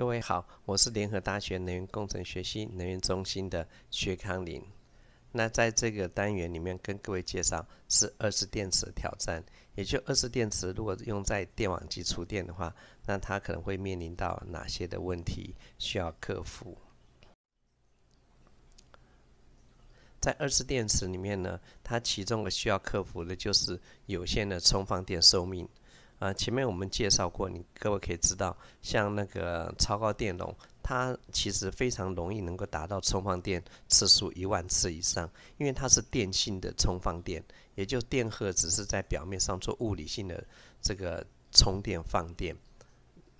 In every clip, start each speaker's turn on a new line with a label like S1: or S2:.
S1: 各位好，我是联合大学能源工程学系能源中心的薛康林。那在这个单元里面跟各位介绍是二次电池挑战，也就二次电池如果用在电网级出电的话，那它可能会面临到哪些的问题需要克服？在二次电池里面呢，它其中的需要克服的就是有限的充放电寿命。啊，前面我们介绍过，你各位可以知道，像那个超高电容，它其实非常容易能够达到充放电次数一万次以上，因为它是电性的充放电，也就电荷只是在表面上做物理性的这个充电放电，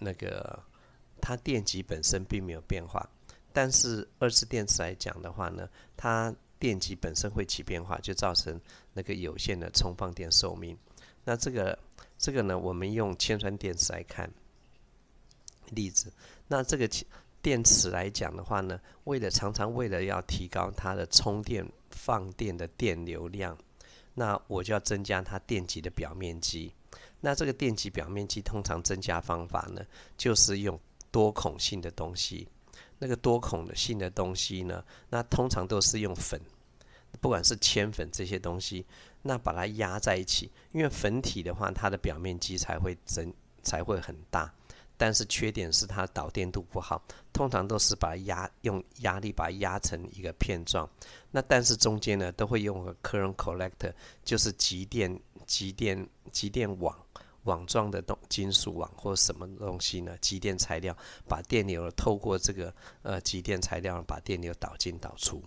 S1: 那个它电极本身并没有变化。但是二次电池来讲的话呢，它电极本身会起变化，就造成那个有限的充放电寿命。那这个。这个呢，我们用铅酸电池来看例子。那这个电池来讲的话呢，为了常常为了要提高它的充电放电的电流量，那我就要增加它电极的表面积。那这个电极表面积通常增加方法呢，就是用多孔性的东西。那个多孔的性的东西呢，那通常都是用粉，不管是铅粉这些东西。那把它压在一起，因为粉体的话，它的表面积才会增，才会很大。但是缺点是它导电度不好，通常都是把它压用压力把它压成一个片状。那但是中间呢，都会用个 current collector，就是集电集电集电网网状的东金属网或什么东西呢？集电材料把电流透过这个呃集电材料把电流导进导出。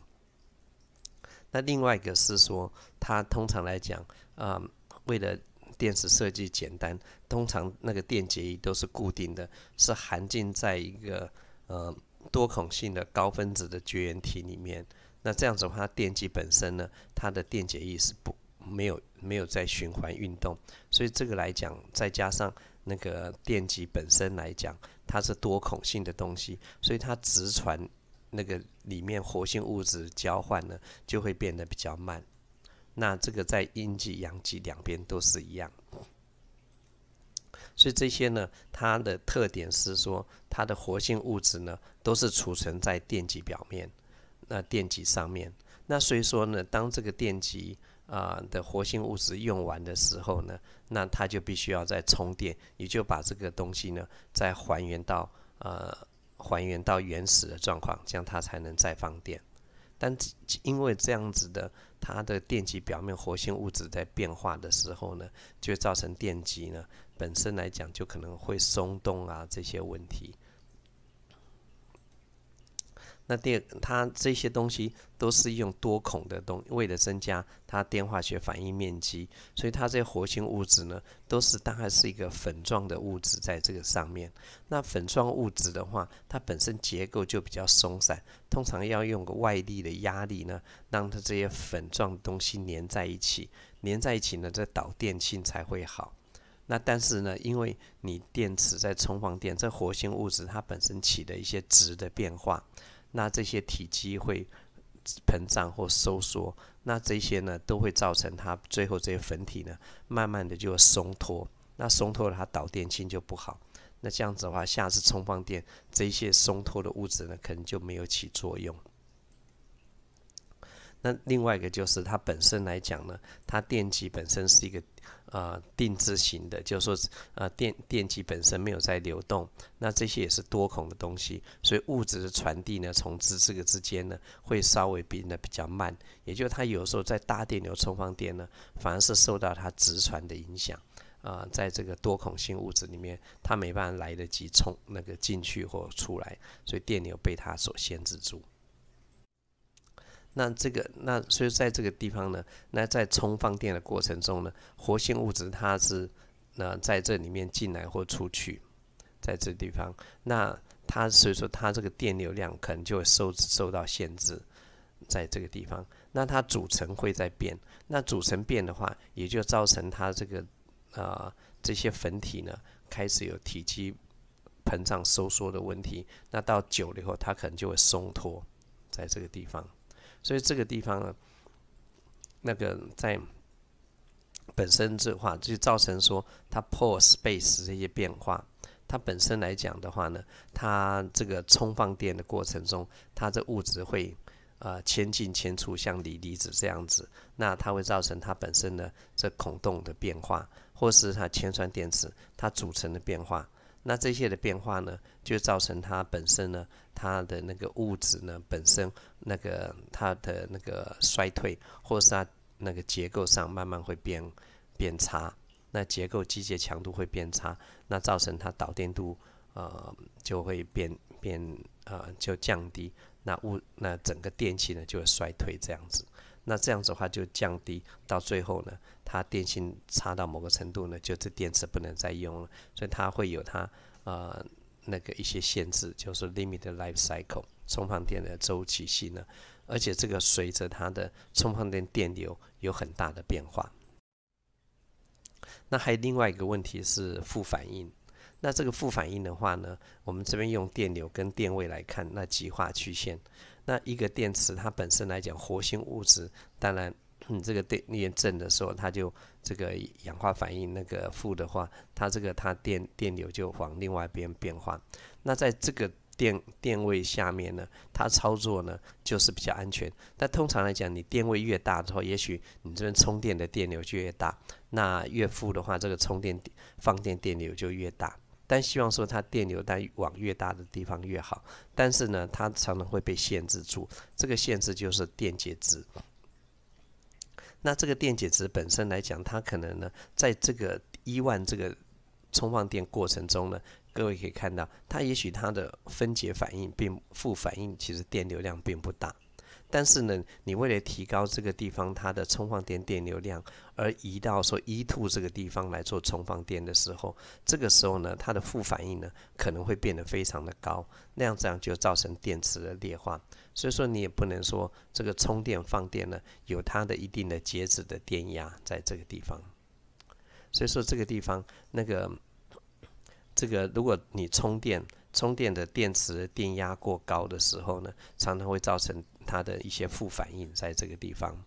S1: 那另外一个是说，它通常来讲，嗯，为了电池设计简单，通常那个电解液都是固定的，是含进在一个呃多孔性的高分子的绝缘体里面。那这样子的话，电极本身呢，它的电解液是不没有没有在循环运动，所以这个来讲，再加上那个电极本身来讲，它是多孔性的东西，所以它直传。那个里面活性物质交换呢，就会变得比较慢。那这个在阴极、阳极两边都是一样。所以这些呢，它的特点是说，它的活性物质呢，都是储存在电极表面，那电极上面。那所以说呢，当这个电极啊的活性物质用完的时候呢，那它就必须要再充电，也就把这个东西呢，再还原到呃。还原到原始的状况，这样它才能再放电。但因为这样子的，它的电极表面活性物质在变化的时候呢，就会造成电极呢本身来讲就可能会松动啊这些问题。那第二，它这些东西都是用多孔的东，为了增加它电化学反应面积，所以它这些活性物质呢，都是大概是一个粉状的物质在这个上面。那粉状物质的话，它本身结构就比较松散，通常要用个外力的压力呢，让它这些粉状东西粘在一起，粘在一起呢，这导电性才会好。那但是呢，因为你电池在充放电，这活性物质它本身起的一些值的变化。那这些体积会膨胀或收缩，那这些呢都会造成它最后这些粉体呢，慢慢的就松脱。那松脱了，它导电性就不好。那这样子的话，下次充放电，这些松脱的物质呢，可能就没有起作用。那另外一个就是它本身来讲呢，它电极本身是一个呃定制型的，就是说呃电电极本身没有在流动，那这些也是多孔的东西，所以物质的传递呢，从这这个之间呢，会稍微变得比较慢。也就它有时候在大电流充放电呢，反而是受到它直传的影响啊，在这个多孔性物质里面，它没办法来得及充那个进去或出来，所以电流被它所限制住。那这个，那所以在这个地方呢，那在充放电的过程中呢，活性物质它是那在这里面进来或出去，在这个地方，那它所以说它这个电流量可能就会受受到限制，在这个地方，那它组成会在变，那组成变的话，也就造成它这个呃这些粉体呢开始有体积膨胀收缩的问题，那到久了以后，它可能就会松脱，在这个地方。所以这个地方呢，那个在本身这话就造成说它 pore space 这些变化。它本身来讲的话呢，它这个充放电的过程中，它这物质会呃迁进迁出，像锂离子这样子，那它会造成它本身的这孔洞的变化，或是它铅酸电池它组成的变化。那这些的变化呢，就造成它本身呢，它的那个物质呢，本身那个它的那个衰退，或是它那个结构上慢慢会变变差，那结构机械强度会变差，那造成它导电度呃就会变变呃就降低，那物那整个电器呢就会衰退这样子。那这样子的话，就降低到最后呢，它电芯差到某个程度呢，就这电池不能再用了，所以它会有它呃那个一些限制，就是 limited life cycle 充放电的周期性呢，而且这个随着它的充放电电流有很大的变化。那还有另外一个问题是负反应，那这个负反应的话呢，我们这边用电流跟电位来看，那极化曲线。那一个电池，它本身来讲，活性物质，当然，你这个电验证的时候，它就这个氧化反应，那个负的话，它这个它电电流就往另外一边变化。那在这个电电位下面呢，它操作呢就是比较安全。那通常来讲，你电位越大的话，也许你这边充电的电流就越大，那越负的话，这个充电放电电流就越大。但希望说它电流，带往越大的地方越好。但是呢，它常常会被限制住。这个限制就是电解质。那这个电解质本身来讲，它可能呢，在这个一万这个充放电过程中呢，各位可以看到，它也许它的分解反应并副反应，其实电流量并不大。但是呢，你为了提高这个地方它的充放电电流量，而移到说一、o 这个地方来做充放电的时候，这个时候呢，它的负反应呢可能会变得非常的高，那样这样就造成电池的劣化。所以说，你也不能说这个充电放电呢有它的一定的截止的电压在这个地方。所以说，这个地方那个这个，如果你充电充电的电池电压过高的时候呢，常常会造成。它的一些副反应在这个地方，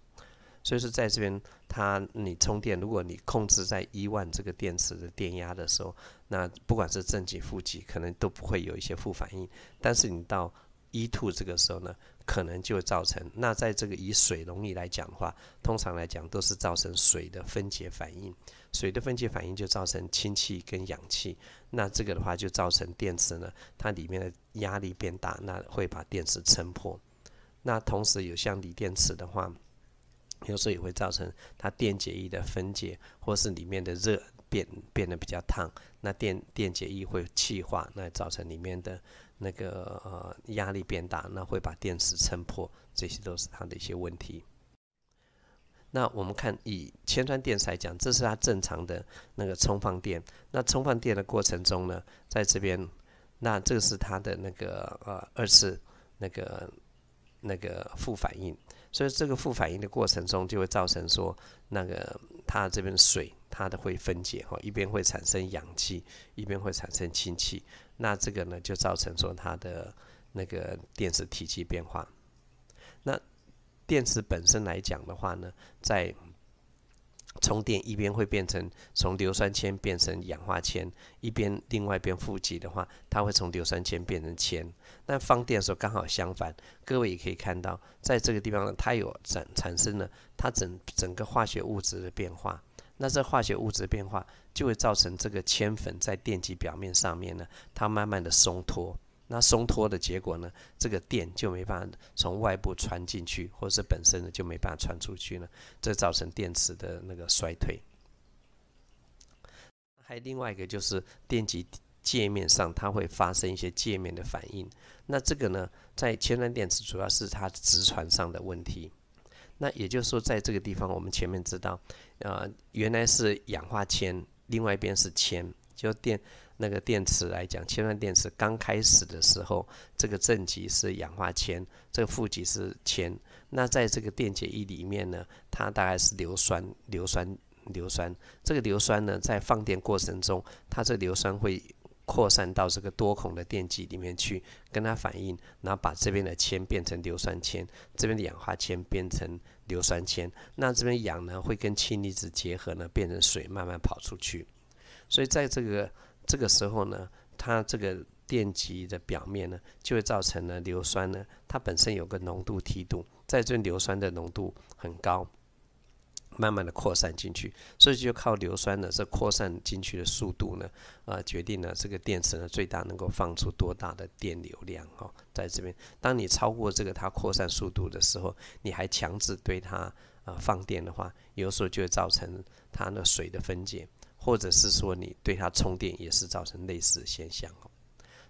S1: 所以说在这边，它你充电，如果你控制在一万这个电池的电压的时候，那不管是正极负极，可能都不会有一些副反应。但是你到一 two 这个时候呢，可能就造成那在这个以水溶液来讲的话，通常来讲都是造成水的分解反应，水的分解反应就造成氢气跟氧气。那这个的话就造成电池呢，它里面的压力变大，那会把电池撑破。那同时有像锂电池的话，有时候也会造成它电解液的分解，或是里面的热变变得比较烫，那电电解液会气化，那造成里面的那个呃压力变大，那会把电池撑破，这些都是它的一些问题。那我们看以铅酸电池来讲，这是它正常的那个充放电。那充放电的过程中呢，在这边，那这是它的那个呃二次那个。那个副反应，所以这个副反应的过程中就会造成说，那个它这边水它的会分解哈，一边会产生氧气，一边会产生氢气，那这个呢就造成说它的那个电池体积变化。那电池本身来讲的话呢，在充电一边会变成从硫酸铅变成氧化铅，一边另外一边负极的话，它会从硫酸铅变成铅。那放电的时候刚好相反，各位也可以看到，在这个地方呢，它有产产生了，它整整个化学物质的变化。那这化学物质的变化就会造成这个铅粉在电极表面上面呢，它慢慢的松脱。那松脱的结果呢？这个电就没办法从外部传进去，或者是本身呢就没办法传出去呢？这造成电池的那个衰退。还有另外一个就是电极界面上它会发生一些界面的反应。那这个呢，在铅酸电池主要是它直传上的问题。那也就是说，在这个地方我们前面知道，呃，原来是氧化铅，另外一边是铅，就电。那个电池来讲，铅酸电池刚开始的时候，这个正极是氧化铅，这个负极是铅。那在这个电解液里面呢，它大概是硫酸、硫酸、硫酸。这个硫酸呢，在放电过程中，它这硫酸会扩散到这个多孔的电极里面去，跟它反应，然后把这边的铅变成硫酸铅，这边的氧化铅变成硫酸铅。那这边氧呢，会跟氢离子结合呢，变成水，慢慢跑出去。所以在这个这个时候呢，它这个电极的表面呢，就会造成了硫酸呢，它本身有个浓度梯度，在这硫酸的浓度很高，慢慢的扩散进去，所以就靠硫酸呢这扩散进去的速度呢，呃，决定了这个电池呢最大能够放出多大的电流量哦，在这边，当你超过这个它扩散速度的时候，你还强制对它呃放电的话，有时候就会造成它的水的分解。或者是说你对它充电也是造成类似的现象哦，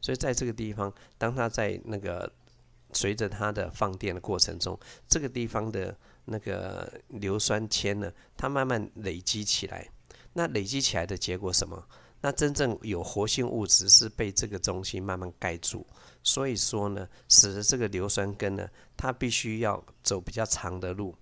S1: 所以在这个地方，当它在那个随着它的放电的过程中，这个地方的那个硫酸铅呢，它慢慢累积起来，那累积起来的结果什么？那真正有活性物质是被这个中心慢慢盖住，所以说呢，使得这个硫酸根呢，它必须要走比较长的路。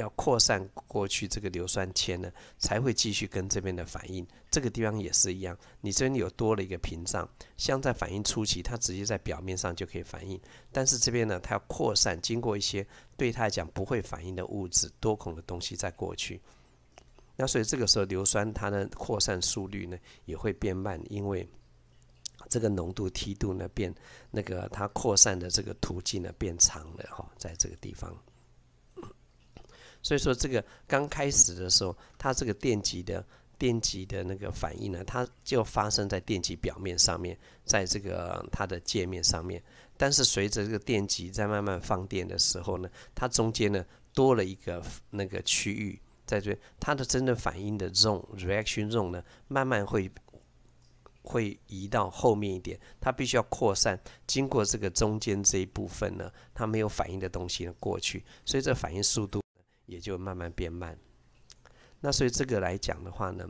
S1: 要扩散过去，这个硫酸铅呢才会继续跟这边的反应。这个地方也是一样，你这边有多了一个屏障。像在反应初期，它直接在表面上就可以反应，但是这边呢，它要扩散，经过一些对它来讲不会反应的物质、多孔的东西再过去。那所以这个时候，硫酸它的扩散速率呢也会变慢，因为这个浓度梯度呢变，那个它扩散的这个途径呢变长了哈，在这个地方。所以说，这个刚开始的时候，它这个电极的电极的那个反应呢，它就发生在电极表面上面，在这个它的界面上面。但是随着这个电极在慢慢放电的时候呢，它中间呢多了一个那个区域，在这它的真正反应的 zone reaction zone 呢，慢慢会会移到后面一点。它必须要扩散经过这个中间这一部分呢，它没有反应的东西呢过去，所以这反应速度。也就慢慢变慢。那所以这个来讲的话呢，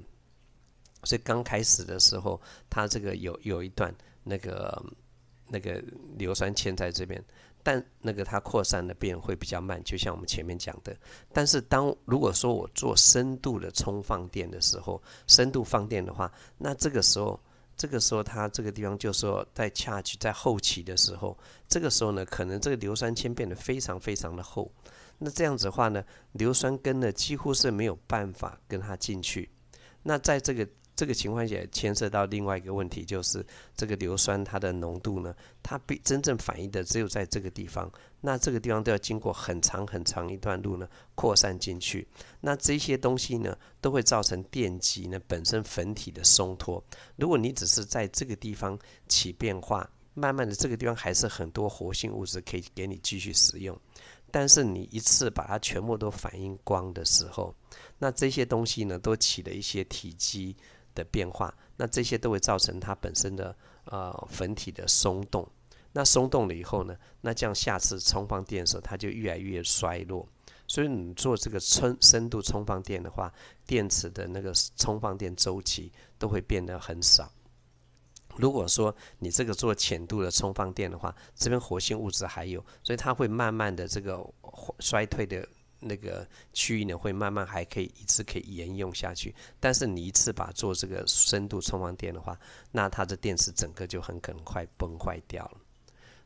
S1: 所以刚开始的时候，它这个有有一段那个那个硫酸铅在这边，但那个它扩散的变会比较慢，就像我们前面讲的。但是当如果说我做深度的充放电的时候，深度放电的话，那这个时候，这个时候它这个地方就说在恰起在后期的时候，这个时候呢，可能这个硫酸铅变得非常非常的厚。那这样子的话呢，硫酸根呢几乎是没有办法跟它进去。那在这个这个情况下，牵涉到另外一个问题，就是这个硫酸它的浓度呢，它比真正反应的只有在这个地方。那这个地方都要经过很长很长一段路呢，扩散进去。那这些东西呢，都会造成电极呢本身粉体的松脱。如果你只是在这个地方起变化，慢慢的这个地方还是很多活性物质可以给你继续使用。但是你一次把它全部都反应光的时候，那这些东西呢都起了一些体积的变化，那这些都会造成它本身的呃粉体的松动。那松动了以后呢，那这样下次充放电的时候，它就越来越衰落。所以你做这个深深度充放电的话，电池的那个充放电周期都会变得很少。如果说你这个做浅度的充放电的话，这边活性物质还有，所以它会慢慢的这个衰退的那个区域呢，会慢慢还可以一次可以延用下去。但是你一次把做这个深度充放电的话，那它的电池整个就很可能快崩坏掉了。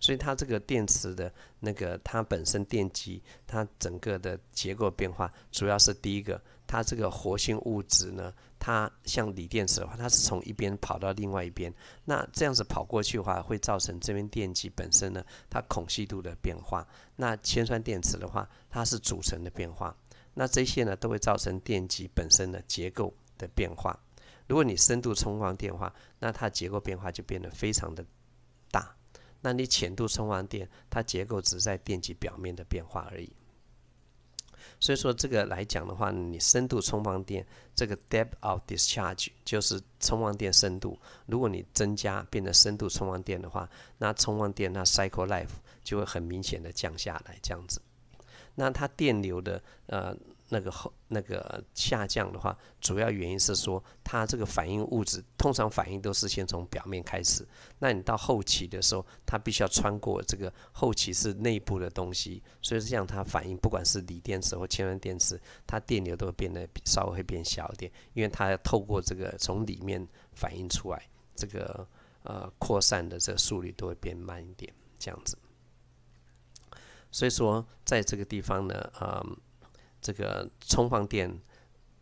S1: 所以它这个电池的那个它本身电极它整个的结构变化，主要是第一个，它这个活性物质呢。它像锂电池的话，它是从一边跑到另外一边，那这样子跑过去的话，会造成这边电极本身呢，它孔隙度的变化。那铅酸电池的话，它是组成的变化。那这些呢，都会造成电极本身的结构的变化。如果你深度充放电的话，那它结构变化就变得非常的大。那你浅度充放电，它结构只在电极表面的变化而已。所以说这个来讲的话，你深度充放电，这个 depth of discharge 就是充放电深度。如果你增加，变得深度充放电的话，那充放电那 cycle life 就会很明显的降下来，这样子。那它电流的呃。那个后那个下降的话，主要原因是说它这个反应物质，通常反应都是先从表面开始。那你到后期的时候，它必须要穿过这个后期是内部的东西，所以这样它反应，不管是锂电池或铅酸电池，它电流都会变得稍微会变小一点，因为它要透过这个从里面反应出来，这个呃扩散的这个速率都会变慢一点，这样子。所以说，在这个地方呢，嗯。这个充放电，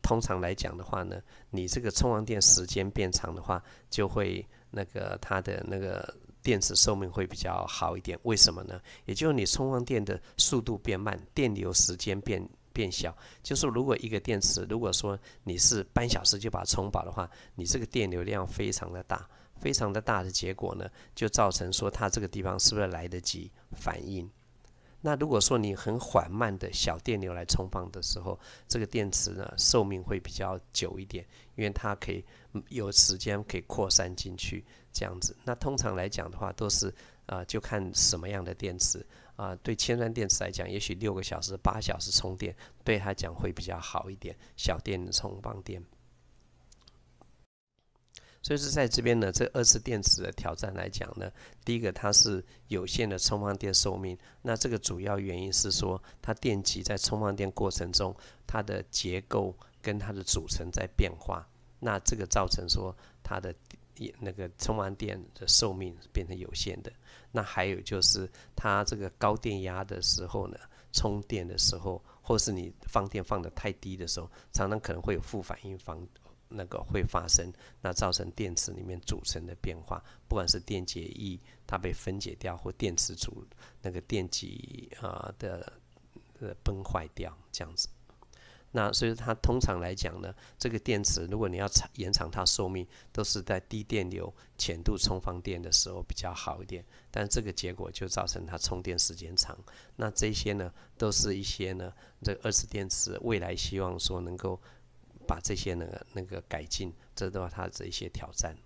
S1: 通常来讲的话呢，你这个充放电时间变长的话，就会那个它的那个电池寿命会比较好一点。为什么呢？也就是你充放电的速度变慢，电流时间变变小。就是如果一个电池，如果说你是半小时就把充饱的话，你这个电流量非常的大，非常的大的结果呢，就造成说它这个地方是不是来得及反应？那如果说你很缓慢的小电流来充放的时候，这个电池呢寿命会比较久一点，因为它可以有时间可以扩散进去这样子。那通常来讲的话，都是啊就看什么样的电池啊。对铅酸电池来讲，也许六个小时、八小时充电，对它讲会比较好一点。小电充放电。所以是在这边呢，这二次电池的挑战来讲呢，第一个它是有限的充放电寿命。那这个主要原因是说，它电极在充放电过程中，它的结构跟它的组成在变化，那这个造成说它的那个充完电的寿命变成有限的。那还有就是它这个高电压的时候呢，充电的时候，或是你放电放的太低的时候，常常可能会有负反应放。那个会发生，那造成电池里面组成的变化，不管是电解液它被分解掉，或电池组那个电极啊的呃崩坏掉这样子。那所以它通常来讲呢，这个电池如果你要长延长它寿命，都是在低电流、浅度充放电的时候比较好一点。但这个结果就造成它充电时间长。那这些呢，都是一些呢，这二次电池未来希望说能够。把这些那个那个改进，这都是他的一些挑战。